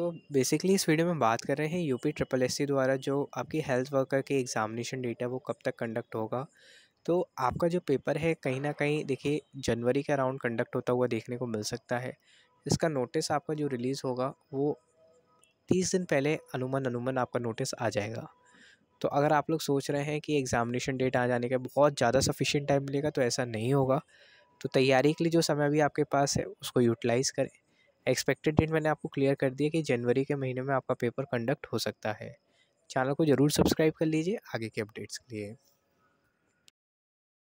सो तो बेसिकली इस वीडियो में बात कर रहे हैं यूपी ट्रिपल एस द्वारा जो आपकी हेल्थ वर्कर के एग्ज़ामिनेशन डेट है वो कब तक कंडक्ट होगा तो आपका जो पेपर है कहीं ना कहीं देखिए जनवरी का राउंड कंडक्ट होता हुआ देखने को मिल सकता है इसका नोटिस आपका जो रिलीज़ होगा वो तीस दिन पहले अनुमान अनुमन आपका नोटिस आ जाएगा तो अगर आप लोग सोच रहे हैं कि एग्ज़ामिनेशन डेट आ जाने का बहुत ज़्यादा सफिशेंट टाइम मिलेगा तो ऐसा नहीं होगा तो तैयारी के लिए जो समय अभी आपके पास है उसको यूटिलाइज़ करें एक्सपेक्टेड डेट मैंने आपको क्लियर कर दिया कि जनवरी के महीने में आपका पेपर कंडक्ट हो सकता है चैनल को ज़रूर सब्सक्राइब कर लीजिए आगे के अपडेट्स के लिए